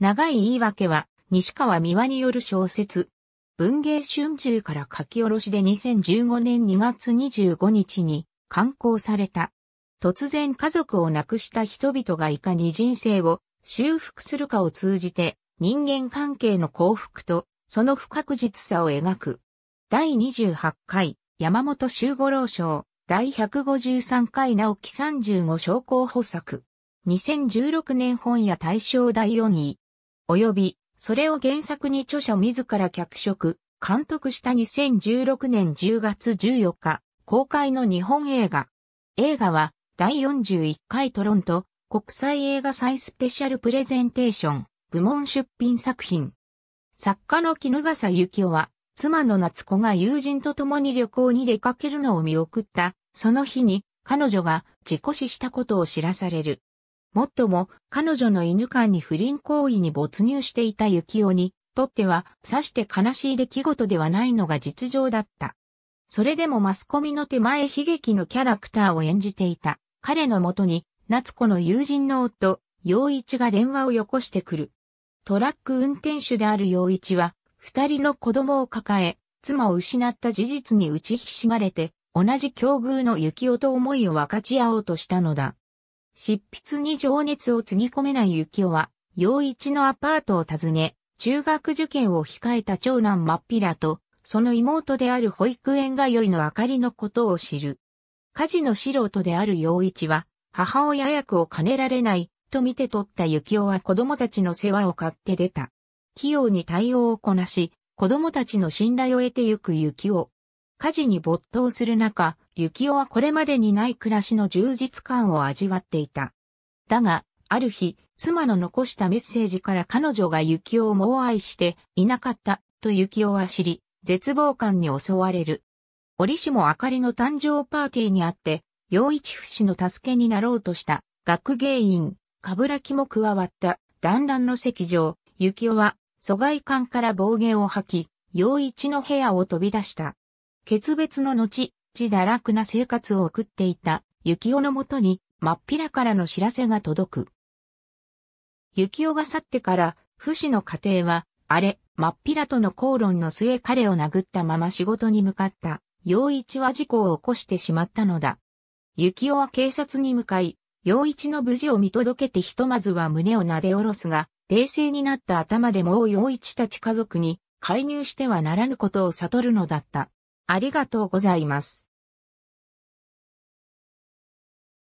長い言い訳は、西川美和による小説。文芸春秋から書き下ろしで2015年2月25日に刊行された。突然家族を亡くした人々がいかに人生を修復するかを通じて人間関係の幸福とその不確実さを描く。第28回山本周五郎賞第153回直木35賞候補作。2016年本屋大賞第4位。及び、それを原作に著者自ら脚色、監督した2016年10月14日、公開の日本映画。映画は、第41回トロント、国際映画祭スペシャルプレゼンテーション、部門出品作品。作家の絹笠幸雄は、妻の夏子が友人と共に旅行に出かけるのを見送った、その日に、彼女が事故死したことを知らされる。もっとも、彼女の犬間に不倫行為に没入していた幸男に、とっては、さして悲しい出来事ではないのが実情だった。それでもマスコミの手前悲劇のキャラクターを演じていた。彼のもとに、夏子の友人の夫、陽一が電話をよこしてくる。トラック運転手である陽一は、二人の子供を抱え、妻を失った事実に打ちひしがれて、同じ境遇の幸男と思いを分かち合おうとしたのだ。執筆に情熱をつぎ込めない幸男は、陽一のアパートを訪ね、中学受験を控えた長男マッピラと、その妹である保育園がよいの明かりのことを知る。家事の素人である陽一は、母親役を兼ねられない、と見て取った幸男は子供たちの世話を買って出た。器用に対応をこなし、子供たちの信頼を得てゆく幸男。家事に没頭する中、幸男はこれまでにない暮らしの充実感を味わっていた。だが、ある日、妻の残したメッセージから彼女が幸男をも愛していなかったと幸男は知り、絶望感に襲われる。折しも明かりの誕生パーティーにあって、陽一不死の助けになろうとした学芸員、かぶらきも加わった団らの席上、幸男は疎外感から暴言を吐き、陽一の部屋を飛び出した。決別の後、自堕落な生活を送っていた、幸男のもとに、真っ平からの知らせが届く。幸男が去ってから、不死の家庭は、あれ、真っ平との口論の末彼を殴ったまま仕事に向かった。陽一は事故を起こしてしまったのだ。幸男は警察に向かい、陽一の無事を見届けてひとまずは胸を撫で下ろすが、冷静になった頭でもう陽一たち家族に介入してはならぬことを悟るのだった。ありがとうございます。